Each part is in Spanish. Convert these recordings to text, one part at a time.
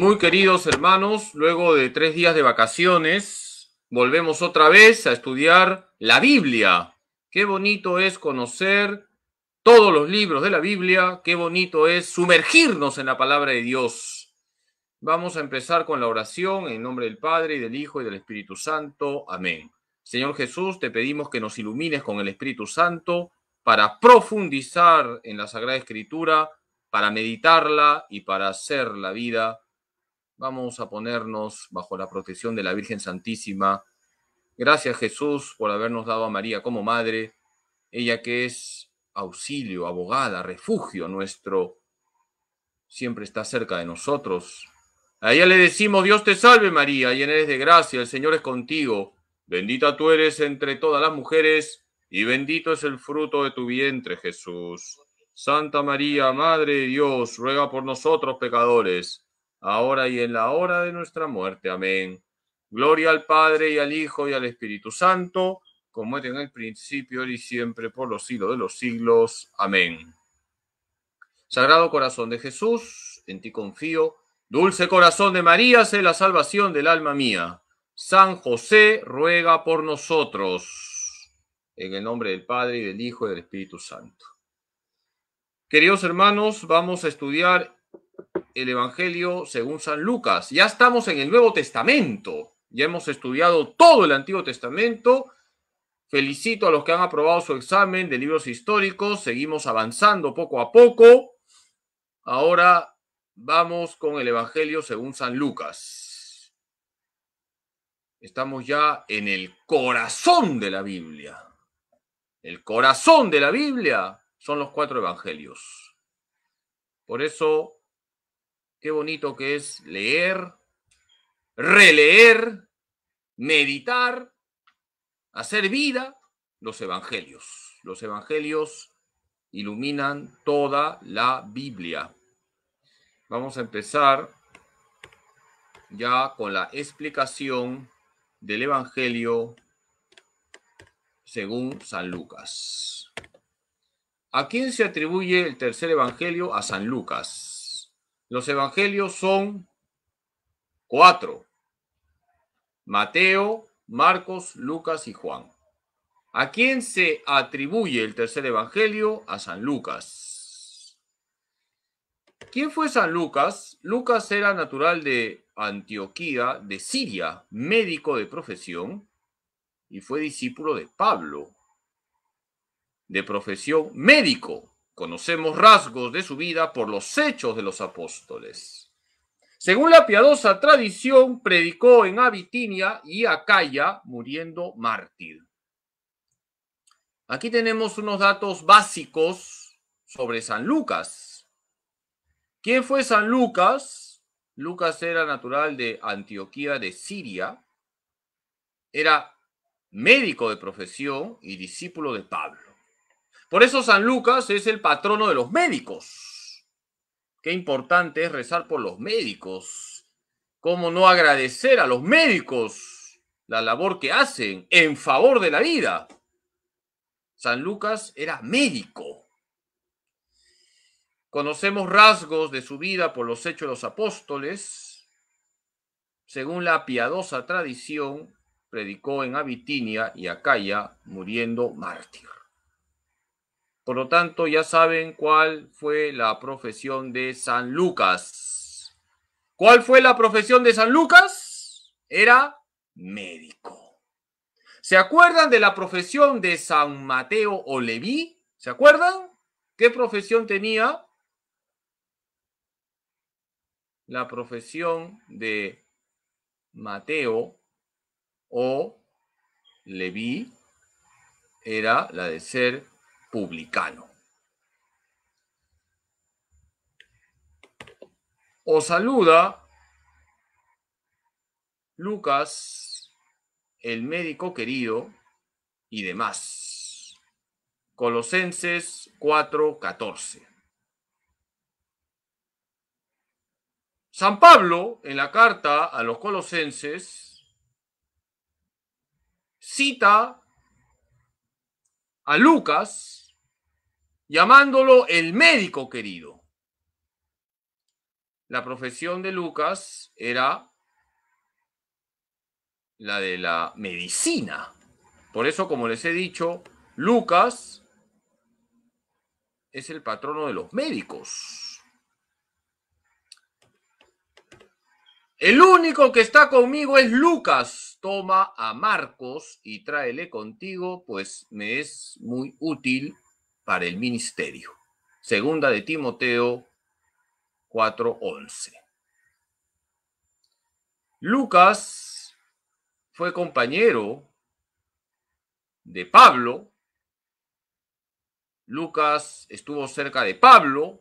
Muy queridos hermanos, luego de tres días de vacaciones, volvemos otra vez a estudiar la Biblia. Qué bonito es conocer todos los libros de la Biblia, qué bonito es sumergirnos en la palabra de Dios. Vamos a empezar con la oración en nombre del Padre, y del Hijo y del Espíritu Santo. Amén. Señor Jesús, te pedimos que nos ilumines con el Espíritu Santo para profundizar en la Sagrada Escritura, para meditarla y para hacer la vida Vamos a ponernos bajo la protección de la Virgen Santísima. Gracias Jesús por habernos dado a María como madre, ella que es auxilio, abogada, refugio nuestro, siempre está cerca de nosotros. A ella le decimos, Dios te salve María, llena eres de gracia, el Señor es contigo, bendita tú eres entre todas las mujeres y bendito es el fruto de tu vientre Jesús. Santa María, Madre de Dios, ruega por nosotros pecadores ahora y en la hora de nuestra muerte. Amén. Gloria al Padre y al Hijo y al Espíritu Santo, como era en el principio, y siempre, por los siglos de los siglos. Amén. Sagrado corazón de Jesús, en ti confío. Dulce corazón de María, sé la salvación del alma mía. San José ruega por nosotros. En el nombre del Padre y del Hijo y del Espíritu Santo. Queridos hermanos, vamos a estudiar el Evangelio según San Lucas. Ya estamos en el Nuevo Testamento. Ya hemos estudiado todo el Antiguo Testamento. Felicito a los que han aprobado su examen de libros históricos. Seguimos avanzando poco a poco. Ahora vamos con el Evangelio según San Lucas. Estamos ya en el corazón de la Biblia. El corazón de la Biblia son los cuatro evangelios. Por eso Qué bonito que es leer, releer, meditar, hacer vida los evangelios. Los evangelios iluminan toda la Biblia. Vamos a empezar ya con la explicación del Evangelio según San Lucas. ¿A quién se atribuye el tercer Evangelio? A San Lucas. Los evangelios son cuatro. Mateo, Marcos, Lucas y Juan. ¿A quién se atribuye el tercer evangelio? A San Lucas. ¿Quién fue San Lucas? Lucas era natural de Antioquía, de Siria, médico de profesión, y fue discípulo de Pablo, de profesión médico. Conocemos rasgos de su vida por los hechos de los apóstoles. Según la piadosa tradición, predicó en Abitinia y Acaya, muriendo mártir. Aquí tenemos unos datos básicos sobre San Lucas. ¿Quién fue San Lucas? Lucas era natural de Antioquía de Siria. Era médico de profesión y discípulo de Pablo. Por eso San Lucas es el patrono de los médicos. Qué importante es rezar por los médicos. ¿Cómo no agradecer a los médicos la labor que hacen en favor de la vida? San Lucas era médico. Conocemos rasgos de su vida por los hechos de los apóstoles. Según la piadosa tradición, predicó en Abitinia y Acaya, muriendo mártir. Por lo tanto, ya saben cuál fue la profesión de San Lucas. ¿Cuál fue la profesión de San Lucas? Era médico. ¿Se acuerdan de la profesión de San Mateo o Leví? ¿Se acuerdan? ¿Qué profesión tenía? La profesión de Mateo o Leví era la de ser publicano. Os saluda Lucas, el médico querido y demás. Colosenses 4:14. San Pablo, en la carta a los colosenses, cita a Lucas llamándolo el médico querido. La profesión de Lucas era la de la medicina. Por eso, como les he dicho, Lucas es el patrono de los médicos. El único que está conmigo es Lucas. Toma a Marcos y tráele contigo, pues me es muy útil para el ministerio. Segunda de Timoteo 4:11. Lucas fue compañero de Pablo. Lucas estuvo cerca de Pablo.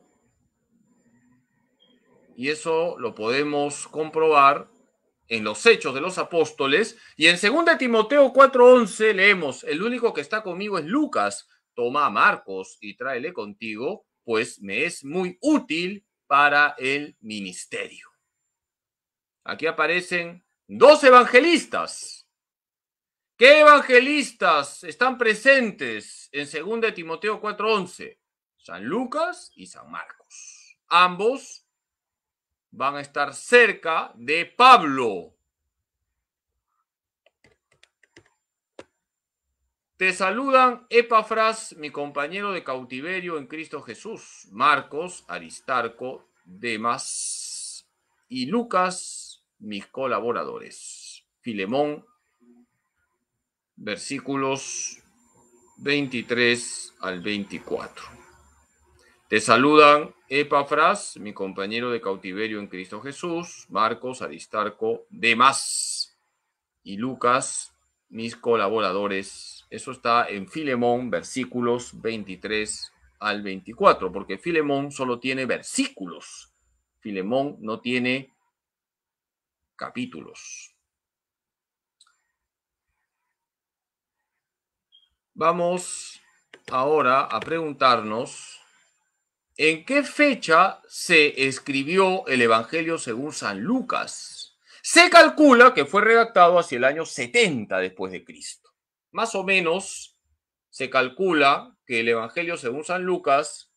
Y eso lo podemos comprobar en los Hechos de los Apóstoles. Y en segunda de Timoteo 4:11 leemos, el único que está conmigo es Lucas, toma a Marcos y tráele contigo, pues me es muy útil para el ministerio. Aquí aparecen dos evangelistas. ¿Qué evangelistas están presentes en 2 Timoteo 4:11? San Lucas y San Marcos. Ambos van a estar cerca de Pablo, Te saludan Epafras, mi compañero de cautiverio en Cristo Jesús, Marcos, Aristarco, Demas y Lucas, mis colaboradores. Filemón, versículos 23 al 24. Te saludan Epafras, mi compañero de cautiverio en Cristo Jesús, Marcos, Aristarco, Demas y Lucas, mis colaboradores eso está en Filemón, versículos 23 al 24, porque Filemón solo tiene versículos. Filemón no tiene capítulos. Vamos ahora a preguntarnos en qué fecha se escribió el Evangelio según San Lucas. Se calcula que fue redactado hacia el año 70 después de Cristo más o menos se calcula que el Evangelio según San Lucas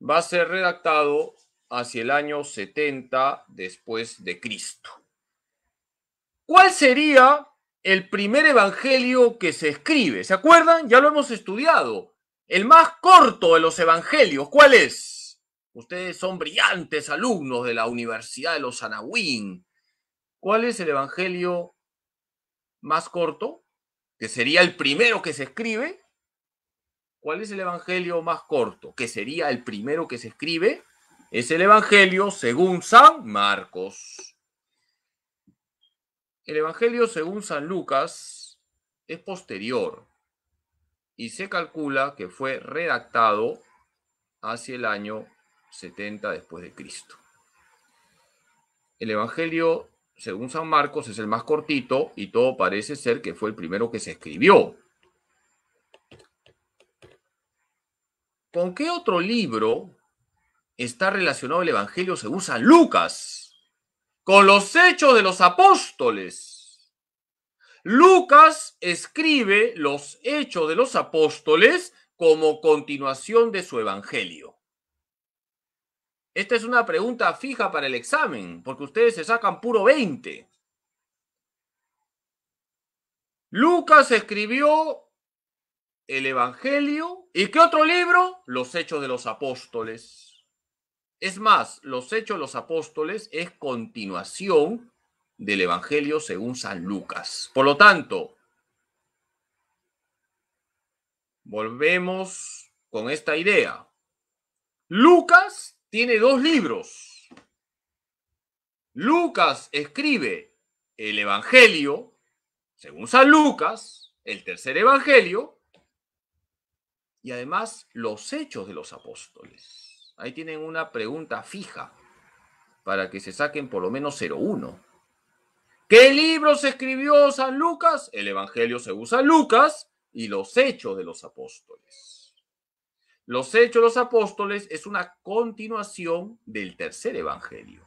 va a ser redactado hacia el año 70 después de Cristo. ¿Cuál sería el primer evangelio que se escribe? ¿Se acuerdan? Ya lo hemos estudiado. El más corto de los evangelios, ¿cuál es? Ustedes son brillantes alumnos de la Universidad de los Anahuín. ¿Cuál es el evangelio más corto? que sería el primero que se escribe, ¿cuál es el evangelio más corto? Que sería el primero que se escribe, es el evangelio según San Marcos. El evangelio según San Lucas es posterior y se calcula que fue redactado hacia el año 70 después de Cristo. El evangelio según San Marcos, es el más cortito y todo parece ser que fue el primero que se escribió. ¿Con qué otro libro está relacionado el Evangelio según San Lucas? Con los hechos de los apóstoles. Lucas escribe los hechos de los apóstoles como continuación de su Evangelio. Esta es una pregunta fija para el examen, porque ustedes se sacan puro 20. Lucas escribió el Evangelio y qué otro libro? Los Hechos de los Apóstoles. Es más, los Hechos de los Apóstoles es continuación del Evangelio según San Lucas. Por lo tanto, volvemos con esta idea. Lucas tiene dos libros. Lucas escribe el Evangelio, según San Lucas, el tercer Evangelio, y además los hechos de los apóstoles. Ahí tienen una pregunta fija para que se saquen por lo menos 01. ¿Qué libros escribió San Lucas? El Evangelio según San Lucas y los hechos de los apóstoles. Los hechos de los apóstoles es una continuación del tercer evangelio.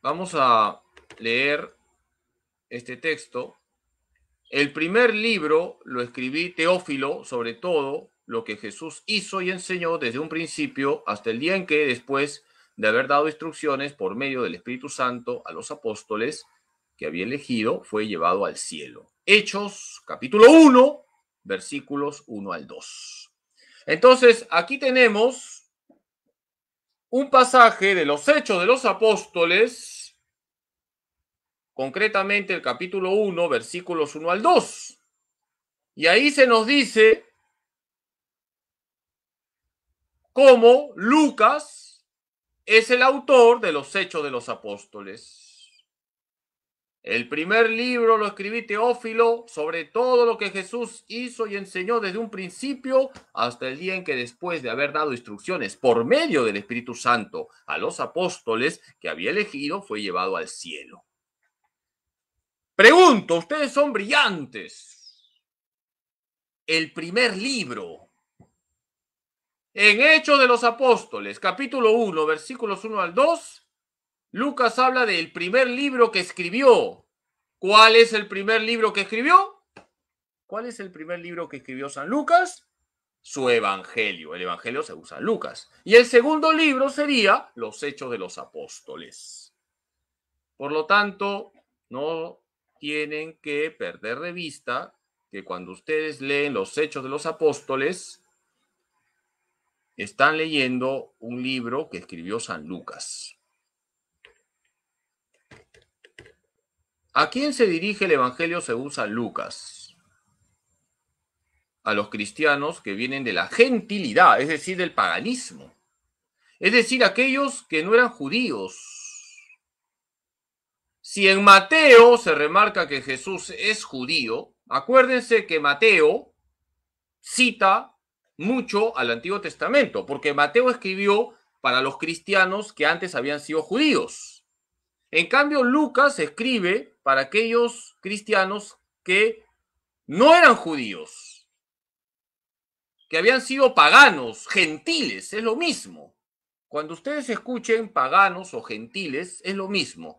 Vamos a leer este texto. El primer libro lo escribí Teófilo sobre todo lo que Jesús hizo y enseñó desde un principio hasta el día en que después de haber dado instrucciones por medio del Espíritu Santo a los apóstoles que había elegido, fue llevado al cielo. Hechos capítulo 1, versículos 1 al 2. Entonces, aquí tenemos un pasaje de los Hechos de los Apóstoles, concretamente el capítulo 1, versículos 1 al 2. Y ahí se nos dice cómo Lucas es el autor de los Hechos de los Apóstoles. El primer libro lo escribí Teófilo sobre todo lo que Jesús hizo y enseñó desde un principio hasta el día en que después de haber dado instrucciones por medio del Espíritu Santo a los apóstoles que había elegido, fue llevado al cielo. Pregunto, ustedes son brillantes. El primer libro. En Hechos de los Apóstoles, capítulo 1, versículos 1 al 2, Lucas habla del primer libro que escribió. ¿Cuál es el primer libro que escribió? ¿Cuál es el primer libro que escribió San Lucas? Su Evangelio. El Evangelio se usa Lucas. Y el segundo libro sería Los Hechos de los Apóstoles. Por lo tanto, no tienen que perder de vista que cuando ustedes leen los Hechos de los Apóstoles, están leyendo un libro que escribió San Lucas. ¿A quién se dirige el Evangelio según San Lucas? A los cristianos que vienen de la gentilidad, es decir, del paganismo. Es decir, aquellos que no eran judíos, si en Mateo se remarca que Jesús es judío, acuérdense que Mateo cita mucho al Antiguo Testamento, porque Mateo escribió para los cristianos que antes habían sido judíos. En cambio, Lucas escribe para aquellos cristianos que no eran judíos, que habían sido paganos, gentiles, es lo mismo. Cuando ustedes escuchen paganos o gentiles, es lo mismo.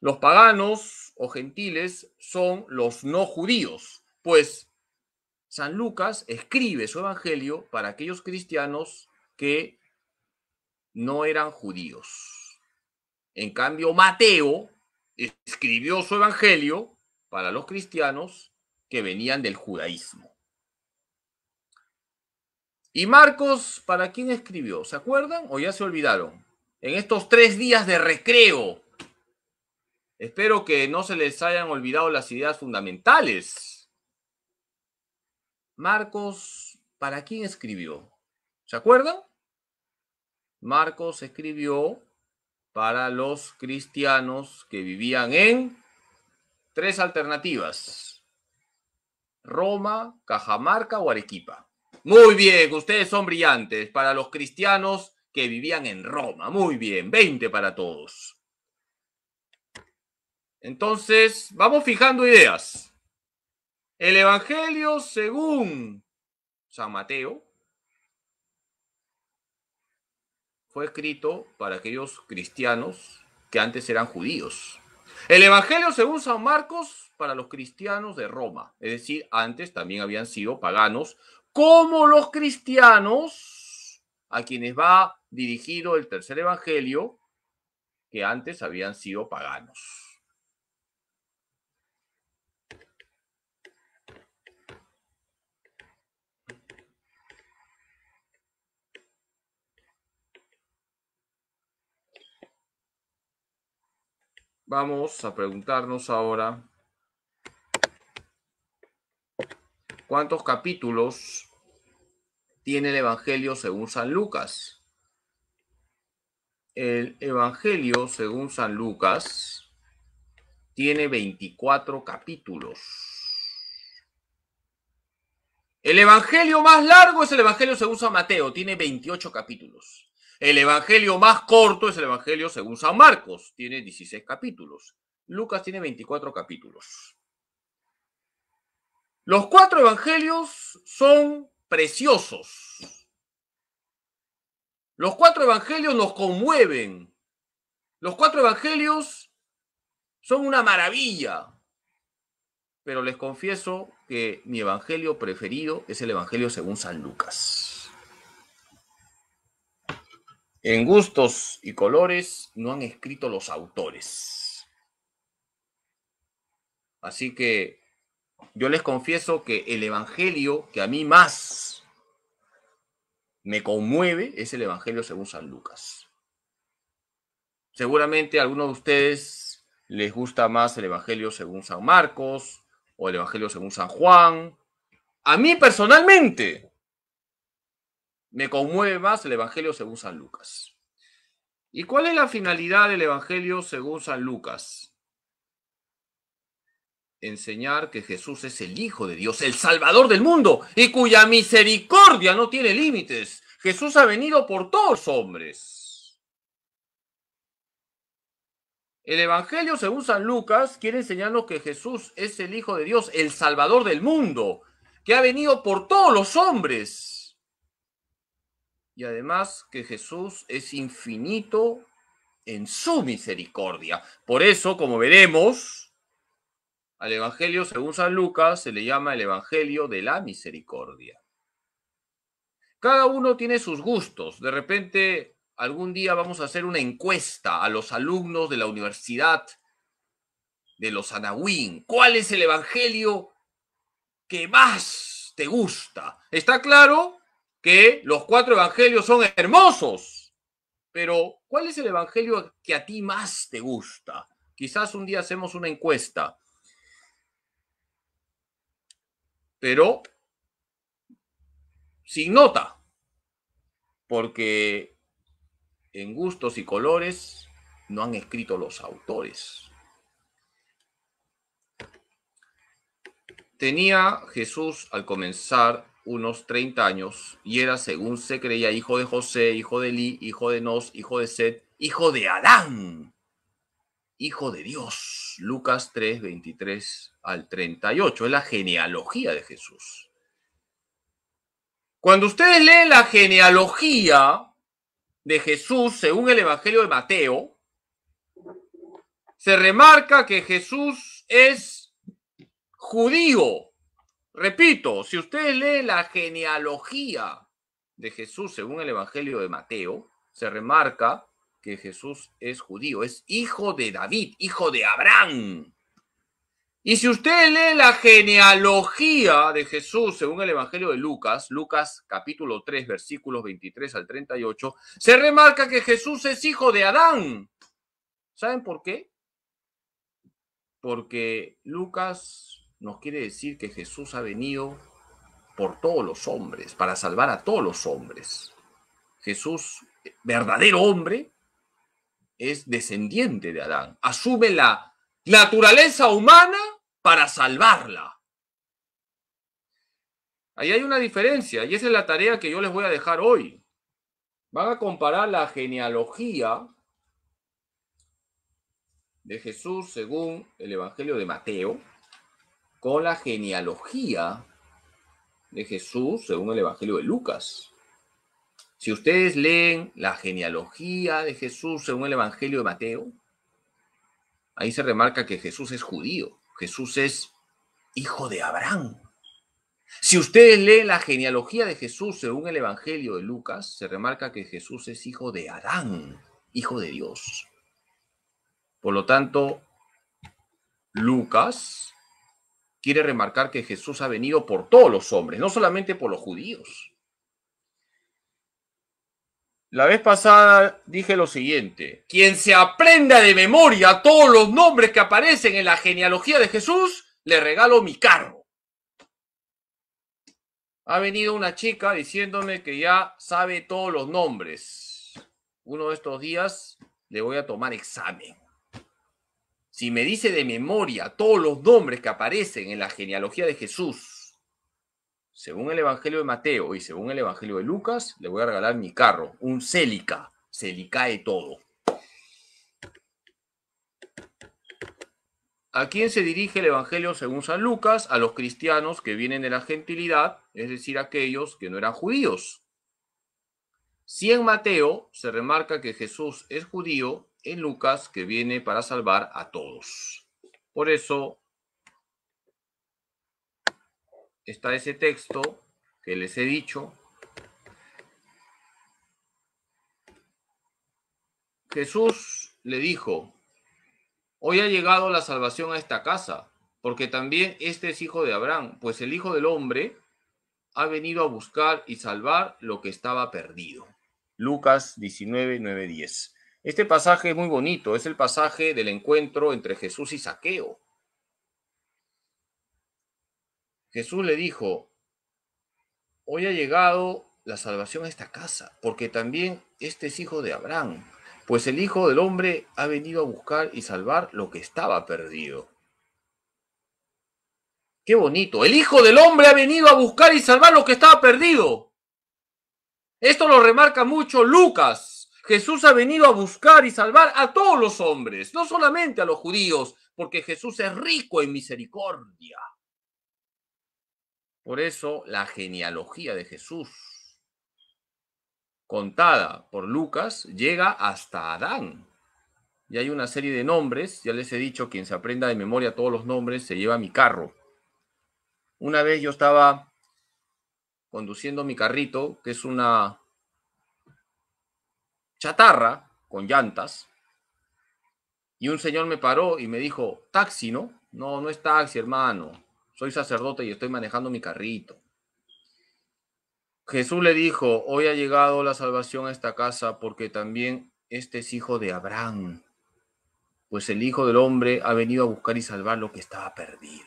Los paganos o gentiles son los no judíos, pues San Lucas escribe su evangelio para aquellos cristianos que no eran judíos. En cambio, Mateo escribió su evangelio para los cristianos que venían del judaísmo. ¿Y Marcos para quién escribió? ¿Se acuerdan o ya se olvidaron? En estos tres días de recreo. Espero que no se les hayan olvidado las ideas fundamentales. Marcos, ¿para quién escribió? ¿Se acuerdan? Marcos escribió para los cristianos que vivían en tres alternativas. Roma, Cajamarca o Arequipa. Muy bien, ustedes son brillantes para los cristianos que vivían en Roma. Muy bien, 20 para todos. Entonces, vamos fijando ideas. El Evangelio según San Mateo fue escrito para aquellos cristianos que antes eran judíos. El Evangelio según San Marcos para los cristianos de Roma, es decir, antes también habían sido paganos, como los cristianos a quienes va dirigido el tercer Evangelio, que antes habían sido paganos. Vamos a preguntarnos ahora cuántos capítulos tiene el Evangelio según San Lucas. El Evangelio según San Lucas tiene 24 capítulos. El Evangelio más largo es el Evangelio según San Mateo, tiene 28 capítulos. El evangelio más corto es el evangelio según San Marcos, tiene 16 capítulos. Lucas tiene 24 capítulos. Los cuatro evangelios son preciosos. Los cuatro evangelios nos conmueven. Los cuatro evangelios son una maravilla. Pero les confieso que mi evangelio preferido es el evangelio según San Lucas. En gustos y colores no han escrito los autores. Así que yo les confieso que el Evangelio que a mí más me conmueve es el Evangelio según San Lucas. Seguramente a algunos de ustedes les gusta más el Evangelio según San Marcos o el Evangelio según San Juan. A mí personalmente me conmueve más el Evangelio según San Lucas. ¿Y cuál es la finalidad del Evangelio según San Lucas? Enseñar que Jesús es el Hijo de Dios, el Salvador del mundo, y cuya misericordia no tiene límites. Jesús ha venido por todos los hombres. El Evangelio según San Lucas quiere enseñarnos que Jesús es el Hijo de Dios, el Salvador del mundo, que ha venido por todos los hombres y además que Jesús es infinito en su misericordia. Por eso, como veremos, al Evangelio según San Lucas se le llama el Evangelio de la Misericordia. Cada uno tiene sus gustos. De repente, algún día vamos a hacer una encuesta a los alumnos de la Universidad de los Anahuín. ¿Cuál es el Evangelio que más te gusta? ¿Está claro? que los cuatro evangelios son hermosos, pero ¿cuál es el evangelio que a ti más te gusta? Quizás un día hacemos una encuesta. Pero sin nota, porque en gustos y colores no han escrito los autores. Tenía Jesús al comenzar unos 30 años y era, según se creía, hijo de José, hijo de Li, hijo de Nos, hijo de Set, hijo de Adán, hijo de Dios. Lucas 3, 23 al 38. Es la genealogía de Jesús. Cuando ustedes leen la genealogía de Jesús según el Evangelio de Mateo, se remarca que Jesús es judío Repito, si usted lee la genealogía de Jesús según el Evangelio de Mateo, se remarca que Jesús es judío, es hijo de David, hijo de Abraham. Y si usted lee la genealogía de Jesús según el Evangelio de Lucas, Lucas capítulo 3 versículos 23 al 38, se remarca que Jesús es hijo de Adán. ¿Saben por qué? Porque Lucas nos quiere decir que Jesús ha venido por todos los hombres, para salvar a todos los hombres. Jesús, verdadero hombre, es descendiente de Adán. Asume la naturaleza humana para salvarla. Ahí hay una diferencia y esa es la tarea que yo les voy a dejar hoy. Van a comparar la genealogía de Jesús según el Evangelio de Mateo, con la genealogía de Jesús según el Evangelio de Lucas. Si ustedes leen la genealogía de Jesús según el Evangelio de Mateo, ahí se remarca que Jesús es judío, Jesús es hijo de Abraham. Si ustedes leen la genealogía de Jesús según el Evangelio de Lucas, se remarca que Jesús es hijo de Adán, hijo de Dios. Por lo tanto, Lucas quiere remarcar que Jesús ha venido por todos los hombres, no solamente por los judíos. La vez pasada dije lo siguiente, quien se aprenda de memoria todos los nombres que aparecen en la genealogía de Jesús, le regalo mi carro. Ha venido una chica diciéndome que ya sabe todos los nombres. Uno de estos días le voy a tomar examen si me dice de memoria todos los nombres que aparecen en la genealogía de Jesús, según el Evangelio de Mateo y según el Evangelio de Lucas, le voy a regalar mi carro, un Celica. Celica de todo. ¿A quién se dirige el Evangelio según San Lucas? A los cristianos que vienen de la gentilidad, es decir, aquellos que no eran judíos. Si en Mateo se remarca que Jesús es judío, en Lucas que viene para salvar a todos. Por eso está ese texto que les he dicho. Jesús le dijo, hoy ha llegado la salvación a esta casa, porque también este es hijo de Abraham, pues el Hijo del Hombre ha venido a buscar y salvar lo que estaba perdido. Lucas 19, 9, 10. Este pasaje es muy bonito, es el pasaje del encuentro entre Jesús y Saqueo. Jesús le dijo, hoy ha llegado la salvación a esta casa, porque también este es hijo de Abraham, pues el Hijo del Hombre ha venido a buscar y salvar lo que estaba perdido. Qué bonito, el Hijo del Hombre ha venido a buscar y salvar lo que estaba perdido. Esto lo remarca mucho Lucas Jesús ha venido a buscar y salvar a todos los hombres, no solamente a los judíos, porque Jesús es rico en misericordia. Por eso la genealogía de Jesús, contada por Lucas, llega hasta Adán. Y hay una serie de nombres, ya les he dicho, quien se aprenda de memoria todos los nombres se lleva mi carro. Una vez yo estaba conduciendo mi carrito, que es una chatarra con llantas. Y un señor me paró y me dijo, taxi, ¿no? No, no es taxi, hermano. Soy sacerdote y estoy manejando mi carrito. Jesús le dijo, hoy ha llegado la salvación a esta casa porque también este es hijo de Abraham. Pues el Hijo del Hombre ha venido a buscar y salvar lo que estaba perdido.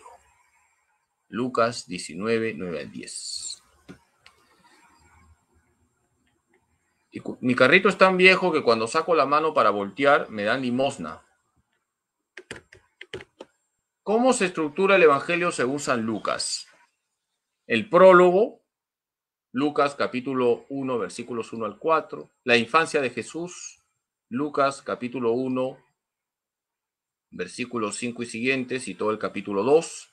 Lucas 19, 9 al 10. mi carrito es tan viejo que cuando saco la mano para voltear me dan limosna. ¿Cómo se estructura el Evangelio según San Lucas? El prólogo, Lucas capítulo 1, versículos 1 al 4. La infancia de Jesús, Lucas capítulo 1, versículos 5 y siguientes y todo el capítulo 2.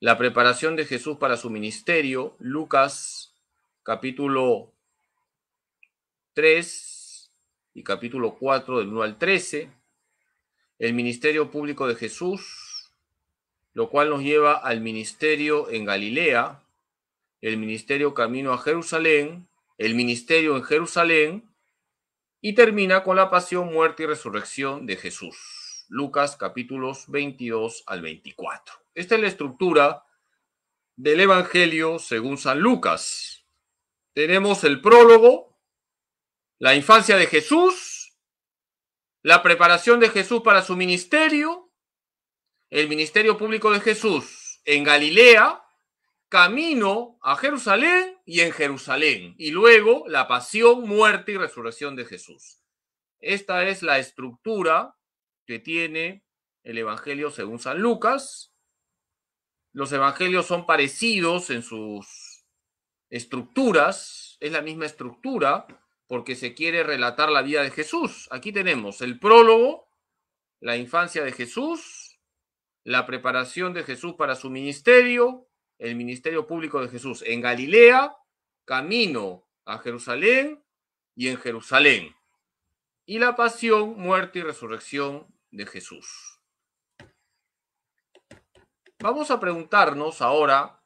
La preparación de Jesús para su ministerio, Lucas capítulo 3 y capítulo 4 del 1 al 13, el ministerio público de Jesús, lo cual nos lleva al ministerio en Galilea, el ministerio camino a Jerusalén, el ministerio en Jerusalén, y termina con la pasión, muerte y resurrección de Jesús. Lucas capítulos 22 al 24. Esta es la estructura del Evangelio según San Lucas. Tenemos el prólogo, la infancia de Jesús, la preparación de Jesús para su ministerio, el ministerio público de Jesús en Galilea, camino a Jerusalén y en Jerusalén, y luego la pasión, muerte y resurrección de Jesús. Esta es la estructura que tiene el Evangelio según San Lucas. Los evangelios son parecidos en sus estructuras, es la misma estructura, porque se quiere relatar la vida de Jesús. Aquí tenemos el prólogo, la infancia de Jesús, la preparación de Jesús para su ministerio, el ministerio público de Jesús en Galilea, camino a Jerusalén y en Jerusalén, y la pasión, muerte y resurrección de Jesús. Vamos a preguntarnos ahora,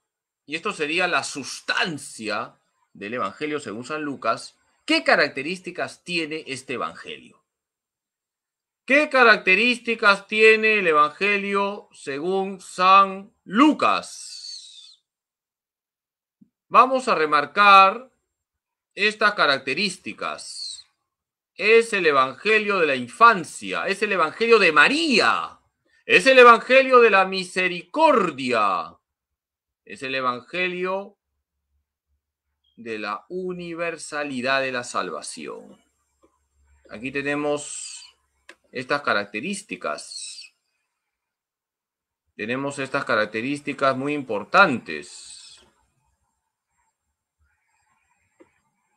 y esto sería la sustancia del Evangelio según San Lucas, ¿Qué características tiene este Evangelio? ¿Qué características tiene el Evangelio según San Lucas? Vamos a remarcar estas características. Es el Evangelio de la infancia, es el Evangelio de María, es el Evangelio de la misericordia, es el Evangelio de la universalidad de la salvación. Aquí tenemos estas características. Tenemos estas características muy importantes.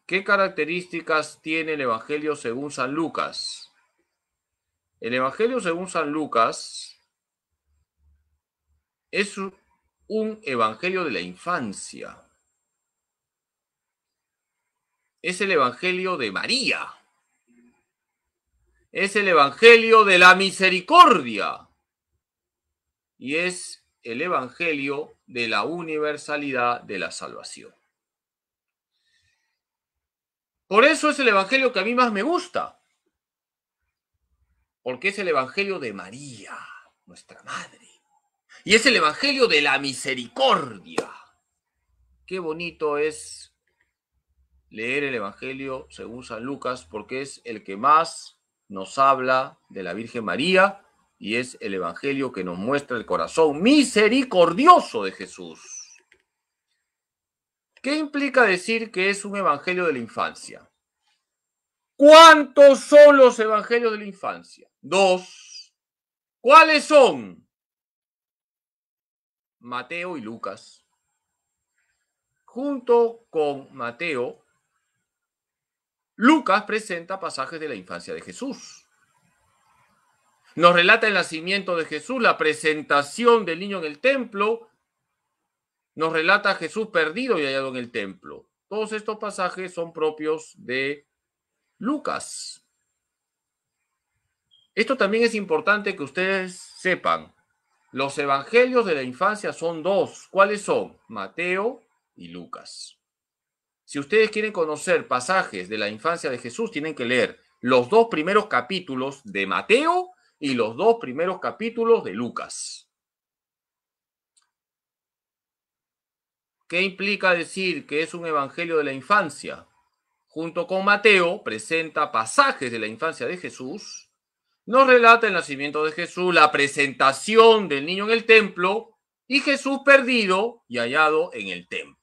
¿Qué características tiene el Evangelio según San Lucas? El Evangelio según San Lucas es un evangelio de la infancia es el Evangelio de María. Es el Evangelio de la misericordia. Y es el Evangelio de la universalidad de la salvación. Por eso es el Evangelio que a mí más me gusta. Porque es el Evangelio de María, nuestra Madre. Y es el Evangelio de la misericordia. Qué bonito es leer el Evangelio según San Lucas porque es el que más nos habla de la Virgen María y es el Evangelio que nos muestra el corazón misericordioso de Jesús. ¿Qué implica decir que es un Evangelio de la infancia? ¿Cuántos son los Evangelios de la infancia? Dos. ¿Cuáles son? Mateo y Lucas. Junto con Mateo, Lucas presenta pasajes de la infancia de Jesús. Nos relata el nacimiento de Jesús, la presentación del niño en el templo. Nos relata Jesús perdido y hallado en el templo. Todos estos pasajes son propios de Lucas. Esto también es importante que ustedes sepan. Los evangelios de la infancia son dos. ¿Cuáles son? Mateo y Lucas. Si ustedes quieren conocer pasajes de la infancia de Jesús, tienen que leer los dos primeros capítulos de Mateo y los dos primeros capítulos de Lucas. ¿Qué implica decir que es un evangelio de la infancia? Junto con Mateo presenta pasajes de la infancia de Jesús, nos relata el nacimiento de Jesús, la presentación del niño en el templo y Jesús perdido y hallado en el templo.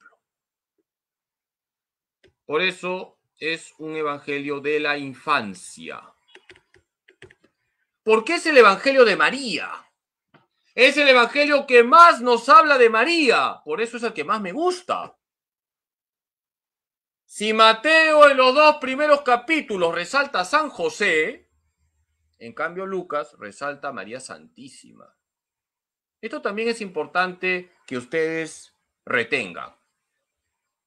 Por eso es un evangelio de la infancia. Porque es el evangelio de María. Es el evangelio que más nos habla de María. Por eso es el que más me gusta. Si Mateo en los dos primeros capítulos resalta a San José, en cambio Lucas resalta a María Santísima. Esto también es importante que ustedes retengan.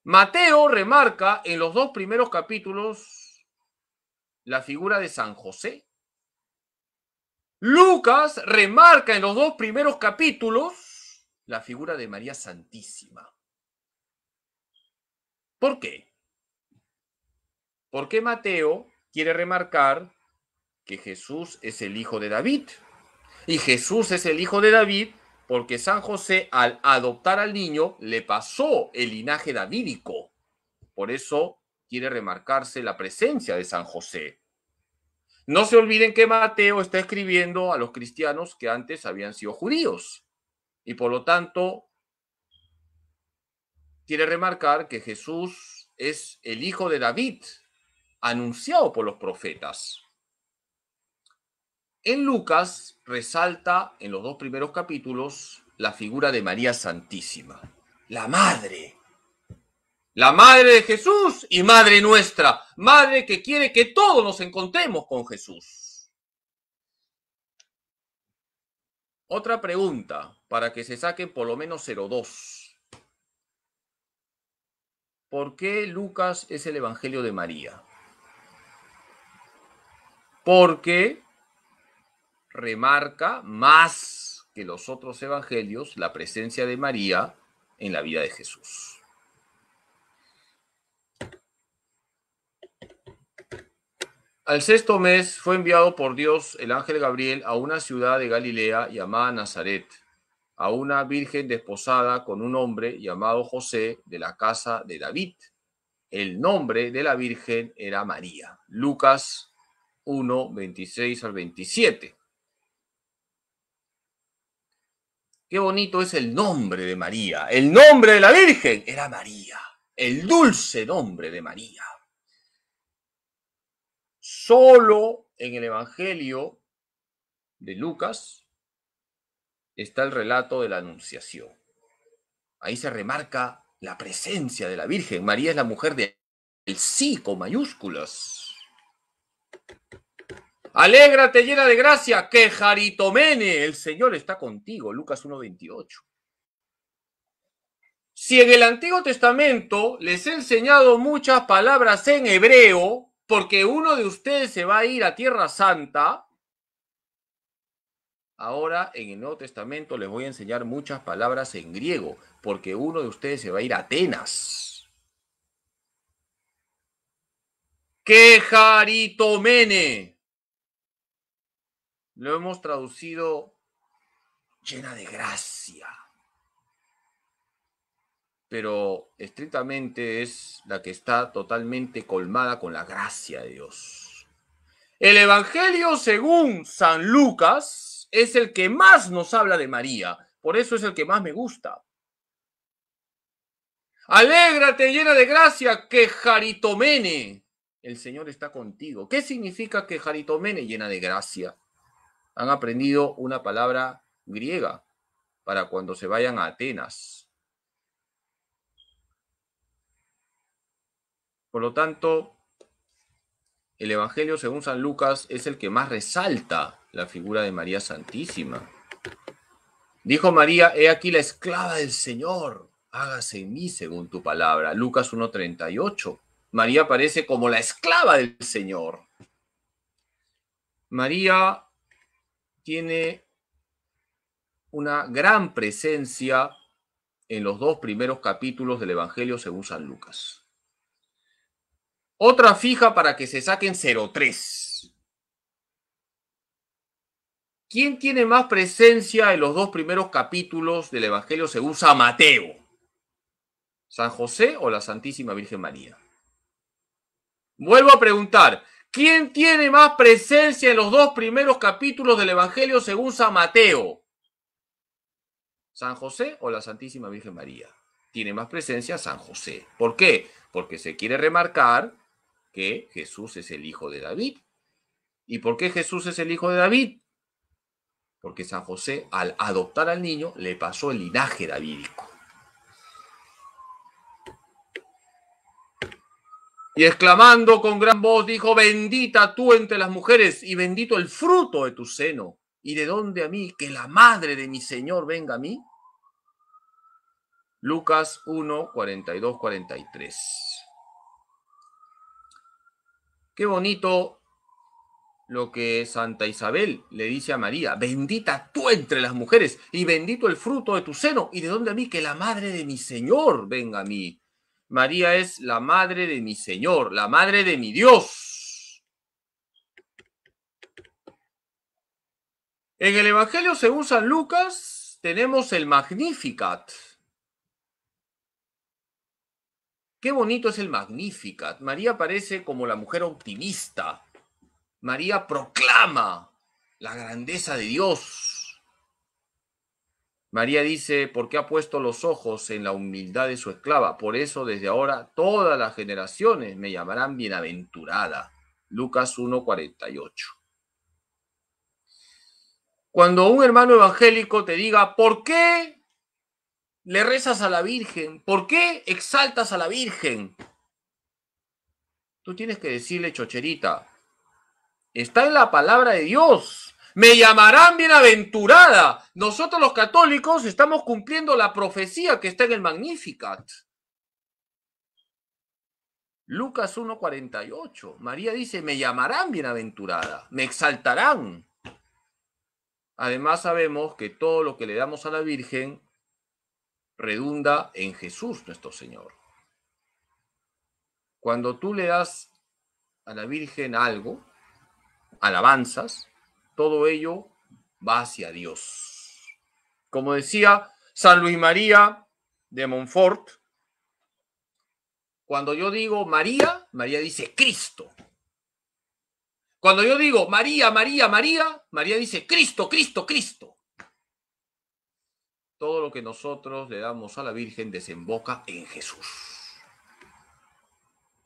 Mateo remarca en los dos primeros capítulos la figura de San José. Lucas remarca en los dos primeros capítulos la figura de María Santísima. ¿Por qué? Porque Mateo quiere remarcar que Jesús es el hijo de David. Y Jesús es el hijo de David porque San José al adoptar al niño le pasó el linaje davídico. Por eso quiere remarcarse la presencia de San José. No se olviden que Mateo está escribiendo a los cristianos que antes habían sido judíos y por lo tanto quiere remarcar que Jesús es el hijo de David, anunciado por los profetas. En Lucas resalta en los dos primeros capítulos la figura de María Santísima, la madre, la madre de Jesús y madre nuestra, madre que quiere que todos nos encontremos con Jesús. Otra pregunta para que se saque por lo menos 02. ¿Por qué Lucas es el Evangelio de María? Porque remarca más que los otros evangelios la presencia de María en la vida de Jesús. Al sexto mes fue enviado por Dios el ángel Gabriel a una ciudad de Galilea llamada Nazaret, a una virgen desposada con un hombre llamado José de la casa de David. El nombre de la virgen era María. Lucas 1, 26 al 27. Qué bonito es el nombre de María. El nombre de la Virgen era María. El dulce nombre de María. Solo en el Evangelio de Lucas está el relato de la Anunciación. Ahí se remarca la presencia de la Virgen. María es la mujer del de sí con mayúsculas. Alégrate llena de gracia, que el Señor está contigo, Lucas 1.28. Si en el Antiguo Testamento les he enseñado muchas palabras en hebreo, porque uno de ustedes se va a ir a Tierra Santa, ahora en el Nuevo Testamento les voy a enseñar muchas palabras en griego, porque uno de ustedes se va a ir a Atenas. Que lo hemos traducido llena de gracia. Pero estrictamente es la que está totalmente colmada con la gracia de Dios. El Evangelio según San Lucas es el que más nos habla de María. Por eso es el que más me gusta. Alégrate llena de gracia que Jaritomene. El Señor está contigo. ¿Qué significa que Jaritomene llena de gracia? han aprendido una palabra griega para cuando se vayan a Atenas. Por lo tanto, el Evangelio según San Lucas es el que más resalta la figura de María Santísima. Dijo María, he aquí la esclava del Señor, hágase en mí según tu palabra. Lucas 1.38. María aparece como la esclava del Señor. María tiene una gran presencia en los dos primeros capítulos del Evangelio según San Lucas. Otra fija para que se saquen 03. ¿Quién tiene más presencia en los dos primeros capítulos del Evangelio según San Mateo? ¿San José o la Santísima Virgen María? Vuelvo a preguntar, ¿Quién tiene más presencia en los dos primeros capítulos del Evangelio según San Mateo? ¿San José o la Santísima Virgen María? Tiene más presencia San José. ¿Por qué? Porque se quiere remarcar que Jesús es el hijo de David. ¿Y por qué Jesús es el hijo de David? Porque San José, al adoptar al niño, le pasó el linaje davídico. Y exclamando con gran voz, dijo, bendita tú entre las mujeres y bendito el fruto de tu seno. ¿Y de dónde a mí que la madre de mi Señor venga a mí? Lucas 1, 42, 43. Qué bonito lo que Santa Isabel le dice a María, bendita tú entre las mujeres y bendito el fruto de tu seno, y de dónde a mí que la madre de mi Señor venga a mí. María es la madre de mi Señor, la madre de mi Dios. En el Evangelio según San Lucas tenemos el Magnificat. Qué bonito es el Magnificat. María parece como la mujer optimista. María proclama la grandeza de Dios, María dice, porque ha puesto los ojos en la humildad de su esclava. Por eso desde ahora todas las generaciones me llamarán bienaventurada. Lucas 1.48. Cuando un hermano evangélico te diga, ¿por qué le rezas a la Virgen? ¿Por qué exaltas a la Virgen? Tú tienes que decirle, chocherita, está en la palabra de Dios. Me llamarán bienaventurada. Nosotros los católicos estamos cumpliendo la profecía que está en el Magnificat. Lucas 1.48. María dice, me llamarán bienaventurada, me exaltarán. Además sabemos que todo lo que le damos a la Virgen redunda en Jesús nuestro Señor. Cuando tú le das a la Virgen algo, alabanzas, todo ello va hacia Dios. Como decía San Luis María de Montfort, cuando yo digo María, María dice Cristo. Cuando yo digo María, María, María, María dice Cristo, Cristo, Cristo. Todo lo que nosotros le damos a la Virgen desemboca en Jesús.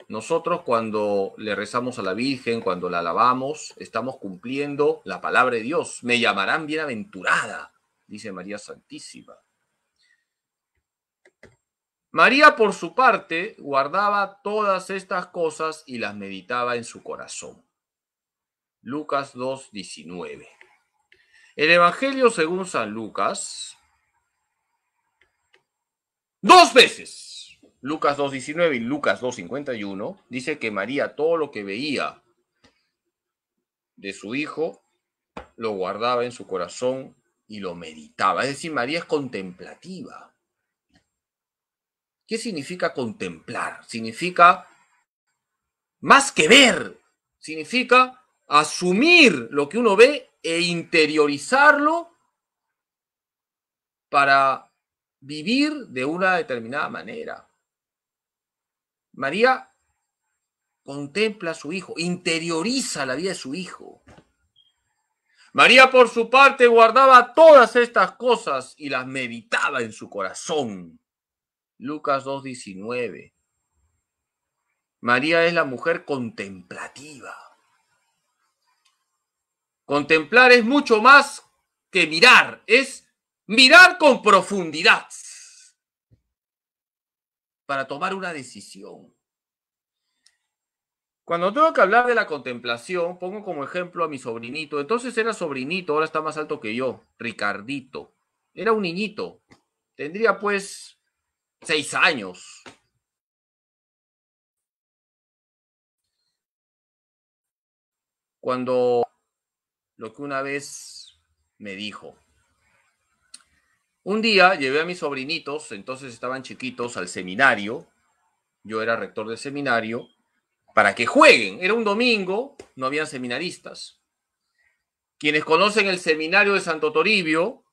Nosotros cuando le rezamos a la Virgen, cuando la alabamos, estamos cumpliendo la palabra de Dios. Me llamarán bienaventurada, dice María Santísima. María, por su parte, guardaba todas estas cosas y las meditaba en su corazón. Lucas 2:19. El Evangelio según San Lucas, dos veces Lucas 2.19 y Lucas 2.51, dice que María todo lo que veía de su hijo lo guardaba en su corazón y lo meditaba. Es decir, María es contemplativa. ¿Qué significa contemplar? Significa más que ver, significa asumir lo que uno ve e interiorizarlo para vivir de una determinada manera. María contempla a su hijo, interioriza la vida de su hijo. María por su parte guardaba todas estas cosas y las meditaba en su corazón. Lucas 2.19. María es la mujer contemplativa. Contemplar es mucho más que mirar, es mirar con profundidad para tomar una decisión. Cuando tengo que hablar de la contemplación, pongo como ejemplo a mi sobrinito. Entonces era sobrinito, ahora está más alto que yo, Ricardito. Era un niñito. Tendría pues seis años. Cuando lo que una vez me dijo. Un día llevé a mis sobrinitos, entonces estaban chiquitos, al seminario. Yo era rector del seminario, para que jueguen. Era un domingo, no habían seminaristas. Quienes conocen el seminario de Santo Toribio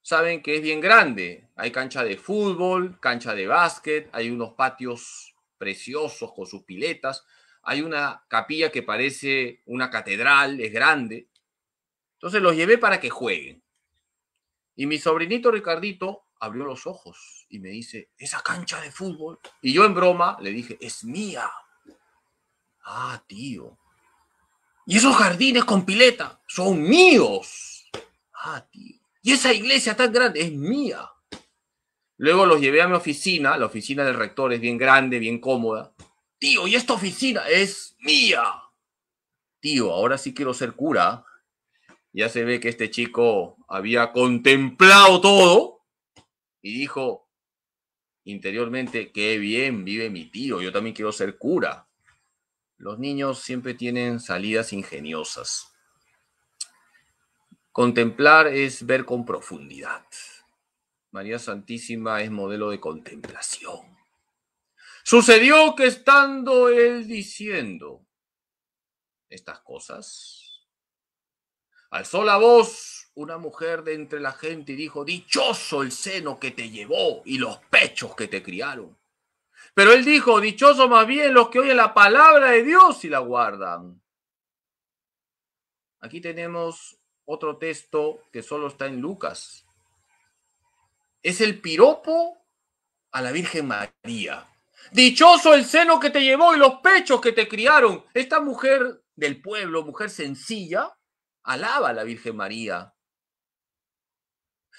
saben que es bien grande. Hay cancha de fútbol, cancha de básquet, hay unos patios preciosos con sus piletas, hay una capilla que parece una catedral, es grande. Entonces los llevé para que jueguen. Y mi sobrinito Ricardito abrió los ojos y me dice, esa cancha de fútbol. Y yo en broma le dije, es mía. Ah, tío. Y esos jardines con pileta son míos. Ah, tío. Y esa iglesia tan grande es mía. Luego los llevé a mi oficina, la oficina del rector es bien grande, bien cómoda. Tío, y esta oficina es mía. Tío, ahora sí quiero ser cura ya se ve que este chico había contemplado todo y dijo interiormente, qué bien vive mi tío, yo también quiero ser cura. Los niños siempre tienen salidas ingeniosas. Contemplar es ver con profundidad. María Santísima es modelo de contemplación. Sucedió que estando él diciendo estas cosas, Alzó la voz una mujer de entre la gente y dijo, dichoso el seno que te llevó y los pechos que te criaron. Pero él dijo, dichoso más bien los que oyen la palabra de Dios y la guardan. Aquí tenemos otro texto que solo está en Lucas. Es el piropo a la Virgen María. Dichoso el seno que te llevó y los pechos que te criaron. Esta mujer del pueblo, mujer sencilla, alaba a la Virgen María.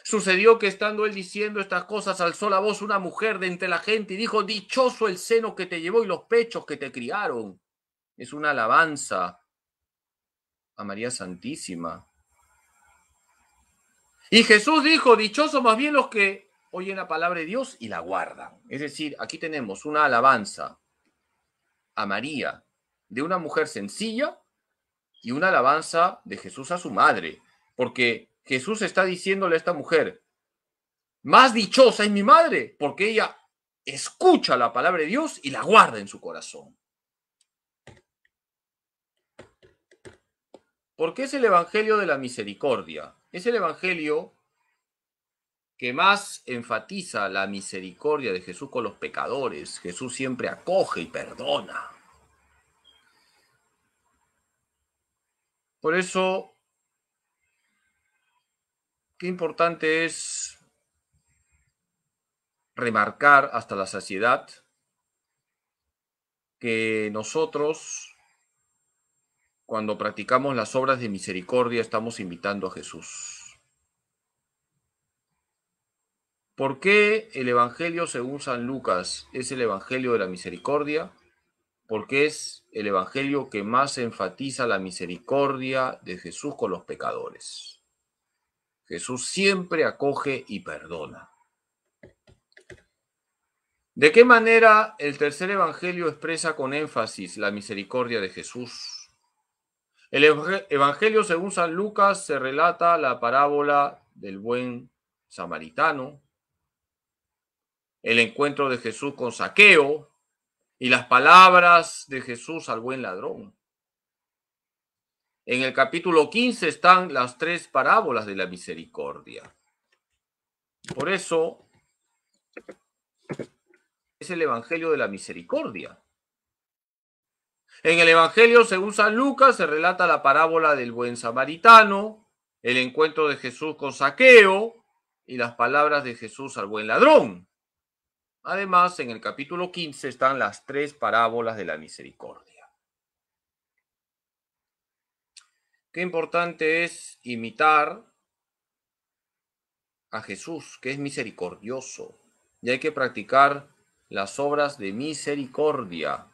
Sucedió que estando él diciendo estas cosas, alzó la voz una mujer de entre la gente y dijo, dichoso el seno que te llevó y los pechos que te criaron. Es una alabanza a María Santísima. Y Jesús dijo, dichoso más bien los que oyen la palabra de Dios y la guardan. Es decir, aquí tenemos una alabanza a María de una mujer sencilla y una alabanza de Jesús a su madre, porque Jesús está diciéndole a esta mujer, más dichosa es mi madre, porque ella escucha la palabra de Dios y la guarda en su corazón. Porque es el Evangelio de la Misericordia, es el Evangelio que más enfatiza la misericordia de Jesús con los pecadores. Jesús siempre acoge y perdona. Por eso, qué importante es remarcar hasta la saciedad que nosotros, cuando practicamos las obras de misericordia, estamos invitando a Jesús. ¿Por qué el Evangelio según San Lucas es el Evangelio de la Misericordia? porque es el Evangelio que más enfatiza la misericordia de Jesús con los pecadores. Jesús siempre acoge y perdona. ¿De qué manera el tercer Evangelio expresa con énfasis la misericordia de Jesús? El Evangelio según San Lucas se relata la parábola del buen samaritano, el encuentro de Jesús con Saqueo, y las palabras de Jesús al buen ladrón. En el capítulo 15 están las tres parábolas de la misericordia. Por eso es el Evangelio de la Misericordia. En el Evangelio, según San Lucas, se relata la parábola del buen samaritano, el encuentro de Jesús con Saqueo y las palabras de Jesús al buen ladrón. Además, en el capítulo 15 están las tres parábolas de la misericordia. Qué importante es imitar a Jesús, que es misericordioso, y hay que practicar las obras de misericordia.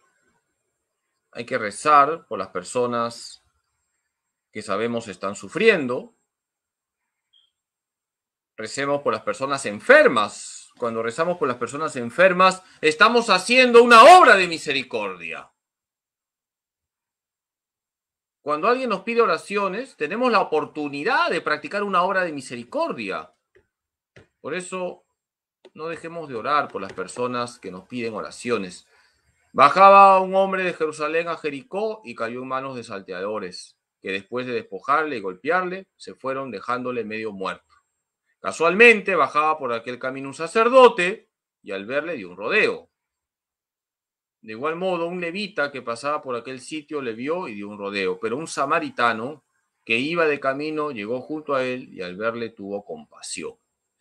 Hay que rezar por las personas que sabemos están sufriendo. Recemos por las personas enfermas cuando rezamos por las personas enfermas, estamos haciendo una obra de misericordia. Cuando alguien nos pide oraciones, tenemos la oportunidad de practicar una obra de misericordia. Por eso, no dejemos de orar por las personas que nos piden oraciones. Bajaba un hombre de Jerusalén a Jericó y cayó en manos de salteadores, que después de despojarle y golpearle, se fueron dejándole medio muerto. Casualmente bajaba por aquel camino un sacerdote y al verle dio un rodeo. De igual modo, un levita que pasaba por aquel sitio le vio y dio un rodeo, pero un samaritano que iba de camino llegó junto a él y al verle tuvo compasión.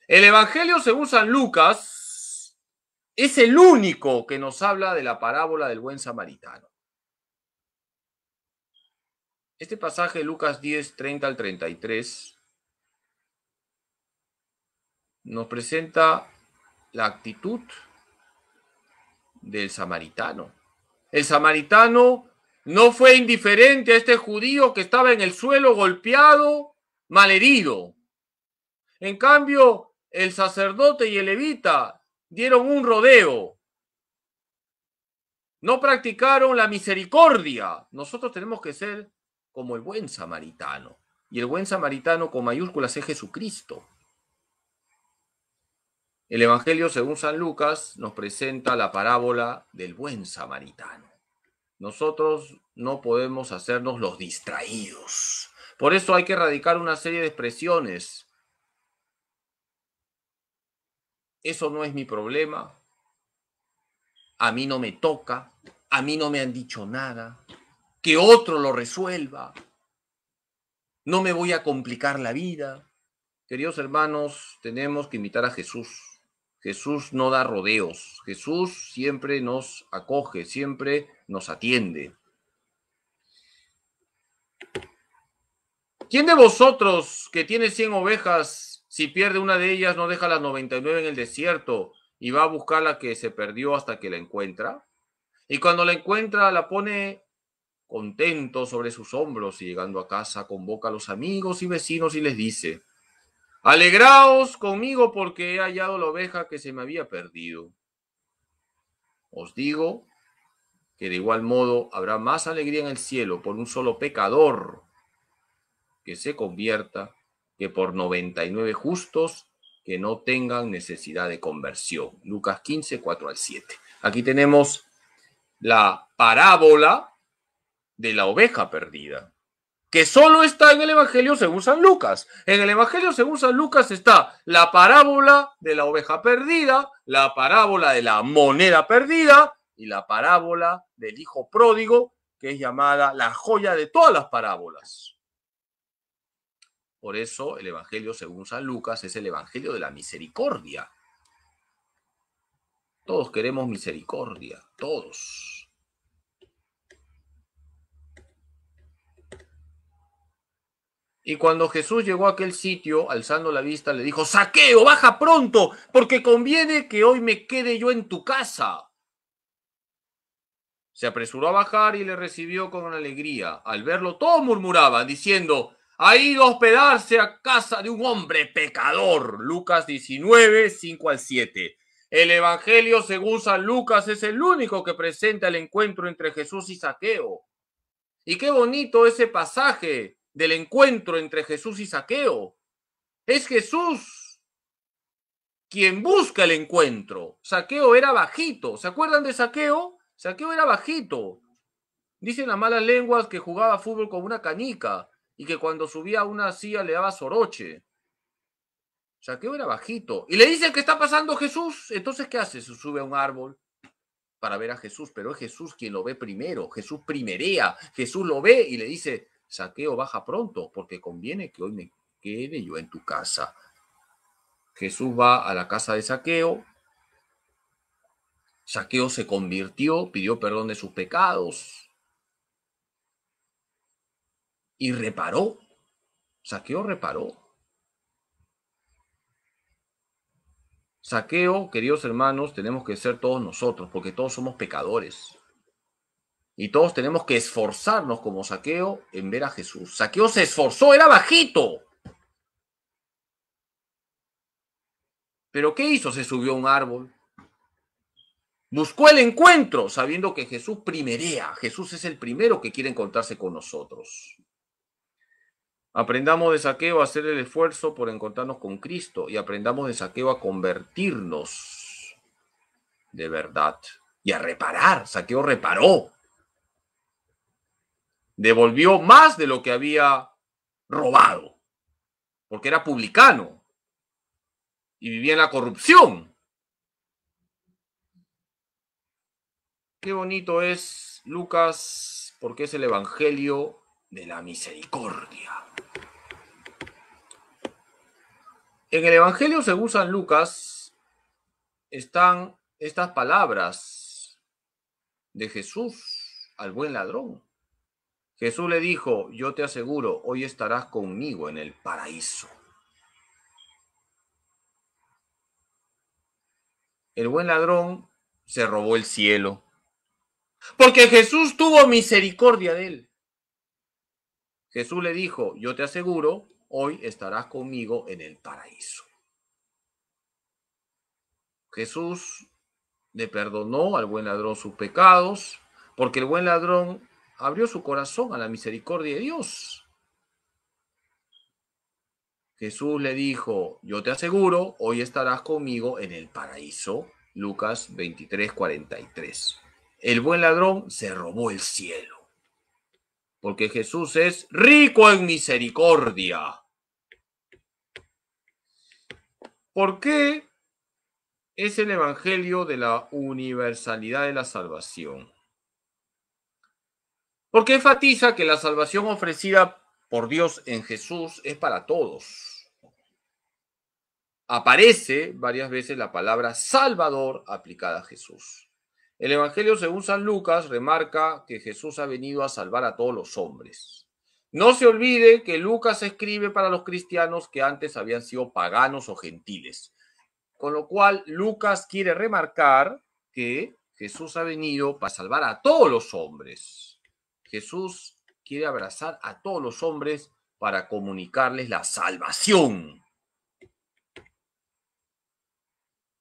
El Evangelio según San Lucas es el único que nos habla de la parábola del buen samaritano. Este pasaje, Lucas 10, 30 al 33, nos presenta la actitud del samaritano. El samaritano no fue indiferente a este judío que estaba en el suelo golpeado, malherido. En cambio, el sacerdote y el levita dieron un rodeo. No practicaron la misericordia. Nosotros tenemos que ser como el buen samaritano. Y el buen samaritano con mayúsculas es Jesucristo. El Evangelio, según San Lucas, nos presenta la parábola del buen samaritano. Nosotros no podemos hacernos los distraídos. Por eso hay que erradicar una serie de expresiones. Eso no es mi problema. A mí no me toca. A mí no me han dicho nada. Que otro lo resuelva. No me voy a complicar la vida. Queridos hermanos, tenemos que invitar a Jesús Jesús no da rodeos, Jesús siempre nos acoge, siempre nos atiende. ¿Quién de vosotros que tiene 100 ovejas, si pierde una de ellas, no deja las 99 en el desierto y va a buscar la que se perdió hasta que la encuentra? Y cuando la encuentra, la pone contento sobre sus hombros y llegando a casa convoca a los amigos y vecinos y les dice, Alegraos conmigo porque he hallado la oveja que se me había perdido. Os digo que de igual modo habrá más alegría en el cielo por un solo pecador que se convierta que por 99 justos que no tengan necesidad de conversión. Lucas 15, 4 al 7. Aquí tenemos la parábola de la oveja perdida que solo está en el Evangelio según San Lucas. En el Evangelio según San Lucas está la parábola de la oveja perdida, la parábola de la moneda perdida y la parábola del hijo pródigo, que es llamada la joya de todas las parábolas. Por eso el Evangelio según San Lucas es el Evangelio de la misericordia. Todos queremos misericordia, todos. Y cuando Jesús llegó a aquel sitio, alzando la vista, le dijo, saqueo, baja pronto, porque conviene que hoy me quede yo en tu casa. Se apresuró a bajar y le recibió con alegría. Al verlo, todos murmuraban, diciendo, ha ido a hospedarse a casa de un hombre pecador. Lucas 19, 5 al 7. El Evangelio, según San Lucas, es el único que presenta el encuentro entre Jesús y Saqueo. Y qué bonito ese pasaje del encuentro entre Jesús y Saqueo. Es Jesús quien busca el encuentro. Saqueo era bajito. ¿Se acuerdan de Saqueo? Saqueo era bajito. Dicen las malas lenguas que jugaba fútbol con una canica y que cuando subía a una silla le daba soroche. Saqueo era bajito. Y le dicen que está pasando Jesús. Entonces, ¿qué hace? sube a un árbol para ver a Jesús, pero es Jesús quien lo ve primero. Jesús primerea. Jesús lo ve y le dice, Saqueo, baja pronto, porque conviene que hoy me quede yo en tu casa. Jesús va a la casa de Saqueo. Saqueo se convirtió, pidió perdón de sus pecados y reparó. Saqueo reparó. Saqueo, queridos hermanos, tenemos que ser todos nosotros, porque todos somos pecadores. Y todos tenemos que esforzarnos como Saqueo en ver a Jesús. Saqueo se esforzó, era bajito. Pero ¿qué hizo? Se subió a un árbol. Buscó el encuentro, sabiendo que Jesús primerea. Jesús es el primero que quiere encontrarse con nosotros. Aprendamos de saqueo a hacer el esfuerzo por encontrarnos con Cristo y aprendamos de saqueo a convertirnos de verdad y a reparar. Saqueo reparó devolvió más de lo que había robado, porque era publicano y vivía en la corrupción. Qué bonito es Lucas, porque es el Evangelio de la Misericordia. En el Evangelio según San Lucas están estas palabras de Jesús al buen ladrón. Jesús le dijo, yo te aseguro, hoy estarás conmigo en el paraíso. El buen ladrón se robó el cielo, porque Jesús tuvo misericordia de él. Jesús le dijo, yo te aseguro, hoy estarás conmigo en el paraíso. Jesús le perdonó al buen ladrón sus pecados, porque el buen ladrón abrió su corazón a la misericordia de Dios. Jesús le dijo, yo te aseguro, hoy estarás conmigo en el paraíso. Lucas 23, 43. El buen ladrón se robó el cielo, porque Jesús es rico en misericordia. ¿Por qué es el Evangelio de la universalidad de la salvación? Porque enfatiza que la salvación ofrecida por Dios en Jesús es para todos. Aparece varias veces la palabra Salvador aplicada a Jesús. El Evangelio según San Lucas remarca que Jesús ha venido a salvar a todos los hombres. No se olvide que Lucas escribe para los cristianos que antes habían sido paganos o gentiles. Con lo cual, Lucas quiere remarcar que Jesús ha venido para salvar a todos los hombres. Jesús quiere abrazar a todos los hombres para comunicarles la salvación.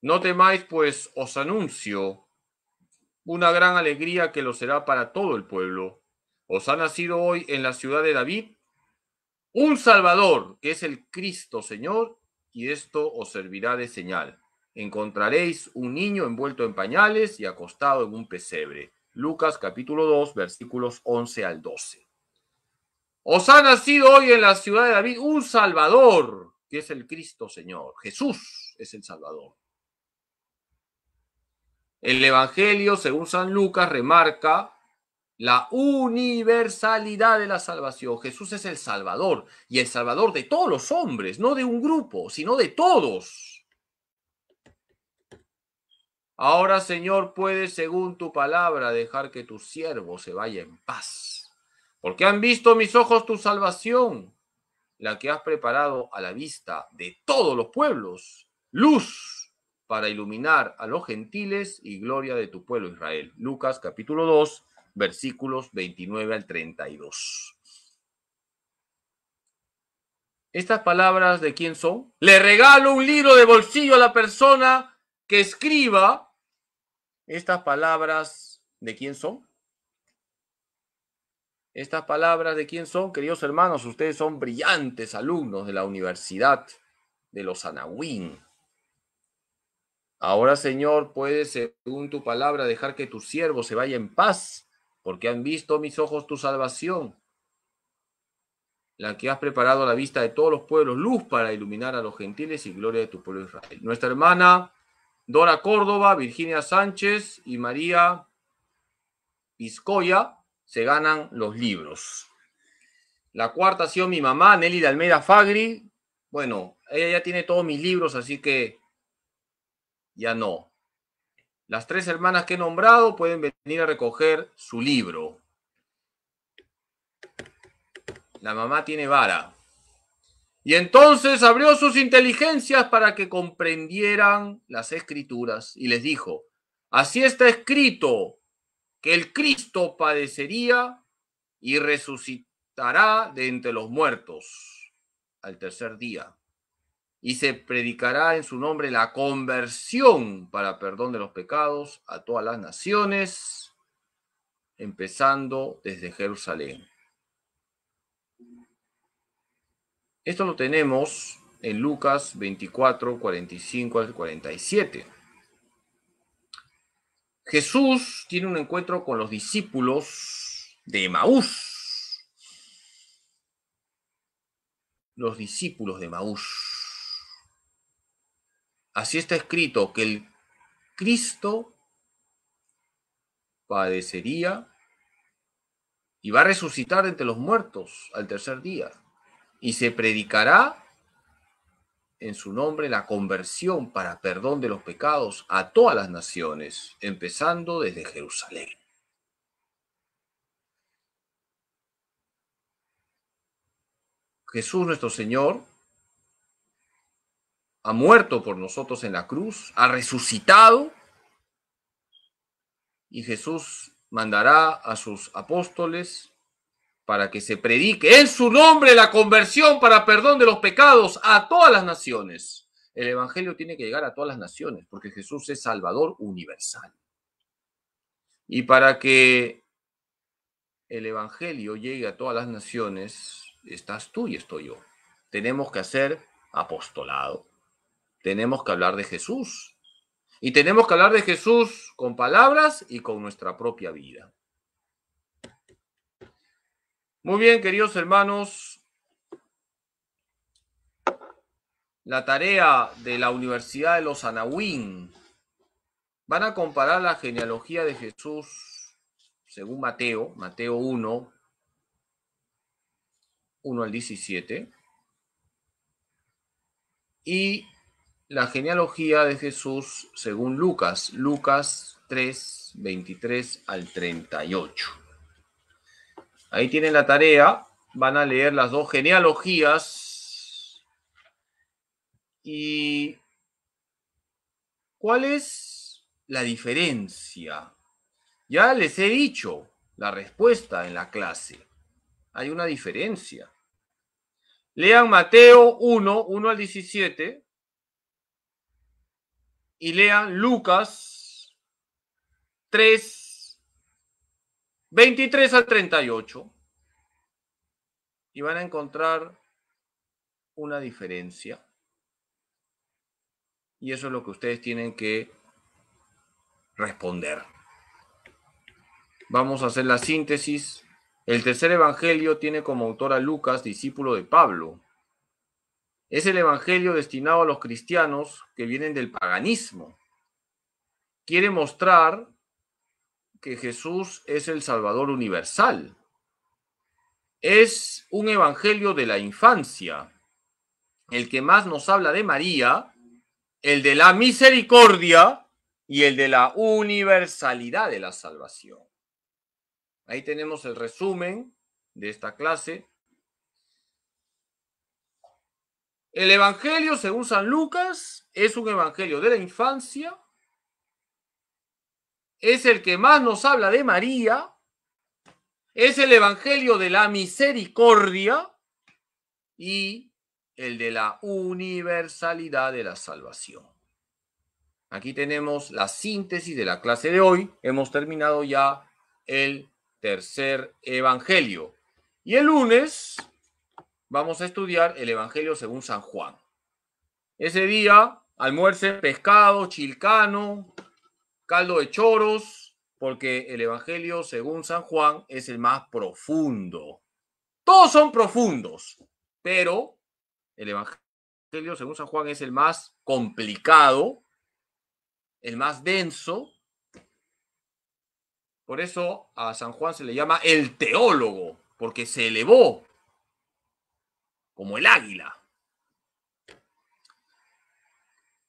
No temáis, pues os anuncio una gran alegría que lo será para todo el pueblo. Os ha nacido hoy en la ciudad de David un Salvador, que es el Cristo Señor, y esto os servirá de señal. Encontraréis un niño envuelto en pañales y acostado en un pesebre. Lucas capítulo 2, versículos 11 al 12. Os ha nacido hoy en la ciudad de David un Salvador, que es el Cristo Señor. Jesús es el Salvador. El Evangelio, según San Lucas, remarca la universalidad de la salvación. Jesús es el Salvador y el Salvador de todos los hombres, no de un grupo, sino de todos. Ahora, Señor, puedes, según tu palabra, dejar que tu siervo se vaya en paz, porque han visto mis ojos tu salvación, la que has preparado a la vista de todos los pueblos, luz para iluminar a los gentiles y gloria de tu pueblo Israel. Lucas capítulo 2, versículos 29 al 32. ¿Estas palabras de quién son? Le regalo un libro de bolsillo a la persona que escriba estas palabras, ¿de quién son? Estas palabras, ¿de quién son? Queridos hermanos, ustedes son brillantes alumnos de la Universidad de los Anahuín. Ahora, Señor, puedes, según tu palabra, dejar que tu siervo se vaya en paz, porque han visto mis ojos tu salvación, la que has preparado a la vista de todos los pueblos, luz para iluminar a los gentiles y gloria de tu pueblo Israel. Nuestra hermana Dora Córdoba, Virginia Sánchez y María Piscoya se ganan los libros. La cuarta ha sido mi mamá, Nelly de Almeida Fagri. Bueno, ella ya tiene todos mis libros, así que ya no. Las tres hermanas que he nombrado pueden venir a recoger su libro. La mamá tiene vara. Y entonces abrió sus inteligencias para que comprendieran las escrituras y les dijo, así está escrito que el Cristo padecería y resucitará de entre los muertos al tercer día. Y se predicará en su nombre la conversión para perdón de los pecados a todas las naciones, empezando desde Jerusalén. Esto lo tenemos en Lucas 24, 45 al 47. Jesús tiene un encuentro con los discípulos de Maús. Los discípulos de Maús. Así está escrito que el Cristo padecería y va a resucitar entre los muertos al tercer día y se predicará en su nombre la conversión para perdón de los pecados a todas las naciones, empezando desde Jerusalén. Jesús nuestro Señor ha muerto por nosotros en la cruz, ha resucitado y Jesús mandará a sus apóstoles para que se predique en su nombre la conversión para perdón de los pecados a todas las naciones. El Evangelio tiene que llegar a todas las naciones, porque Jesús es Salvador universal. Y para que el Evangelio llegue a todas las naciones, estás tú y estoy yo. Tenemos que hacer apostolado, tenemos que hablar de Jesús. Y tenemos que hablar de Jesús con palabras y con nuestra propia vida. Muy bien, queridos hermanos. La tarea de la Universidad de los Anahuín. Van a comparar la genealogía de Jesús según Mateo, Mateo 1, 1 al 17, y la genealogía de Jesús según Lucas, Lucas 3, 23 al 38. Ahí tienen la tarea. Van a leer las dos genealogías. ¿Y cuál es la diferencia? Ya les he dicho la respuesta en la clase. Hay una diferencia. Lean Mateo 1, 1 al 17. Y lean Lucas 3, 23 al 38 y van a encontrar una diferencia. Y eso es lo que ustedes tienen que responder. Vamos a hacer la síntesis. El tercer evangelio tiene como autor a Lucas, discípulo de Pablo. Es el evangelio destinado a los cristianos que vienen del paganismo. Quiere mostrar que Jesús es el Salvador universal. Es un evangelio de la infancia. El que más nos habla de María, el de la misericordia y el de la universalidad de la salvación. Ahí tenemos el resumen de esta clase. El Evangelio, según San Lucas, es un Evangelio de la infancia, es el que más nos habla de María, es el Evangelio de la Misericordia y el de la universalidad de la salvación. Aquí tenemos la síntesis de la clase de hoy. Hemos terminado ya el tercer Evangelio. Y el lunes vamos a estudiar el Evangelio según San Juan. Ese día almuerce pescado, chilcano, caldo de choros, porque el Evangelio, según San Juan, es el más profundo. Todos son profundos, pero el Evangelio, según San Juan, es el más complicado, el más denso. Por eso a San Juan se le llama el teólogo, porque se elevó como el águila.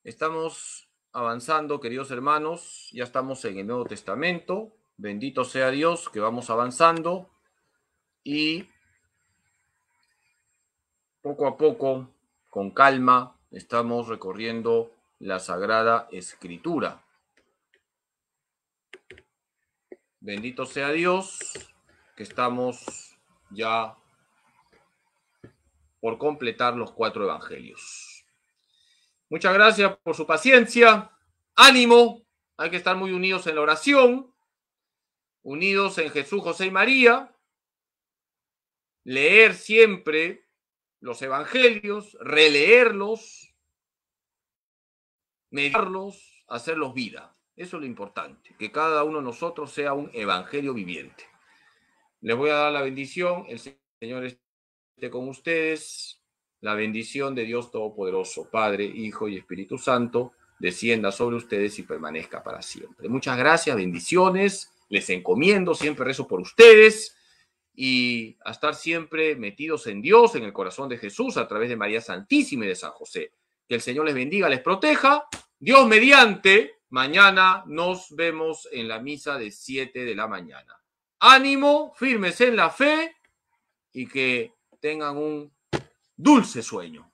Estamos avanzando, queridos hermanos. Ya estamos en el Nuevo Testamento. Bendito sea Dios que vamos avanzando y poco a poco, con calma, estamos recorriendo la Sagrada Escritura. Bendito sea Dios que estamos ya por completar los cuatro evangelios. Muchas gracias por su paciencia. Ánimo. Hay que estar muy unidos en la oración. Unidos en Jesús, José y María. Leer siempre los evangelios, releerlos, meditarlos, hacerlos vida. Eso es lo importante, que cada uno de nosotros sea un evangelio viviente. Les voy a dar la bendición. El Señor esté con ustedes la bendición de Dios Todopoderoso, Padre, Hijo y Espíritu Santo, descienda sobre ustedes y permanezca para siempre. Muchas gracias, bendiciones, les encomiendo, siempre rezo por ustedes y a estar siempre metidos en Dios, en el corazón de Jesús, a través de María Santísima y de San José. Que el Señor les bendiga, les proteja. Dios mediante, mañana nos vemos en la misa de 7 de la mañana. Ánimo, firmes en la fe y que tengan un Dulce sueño.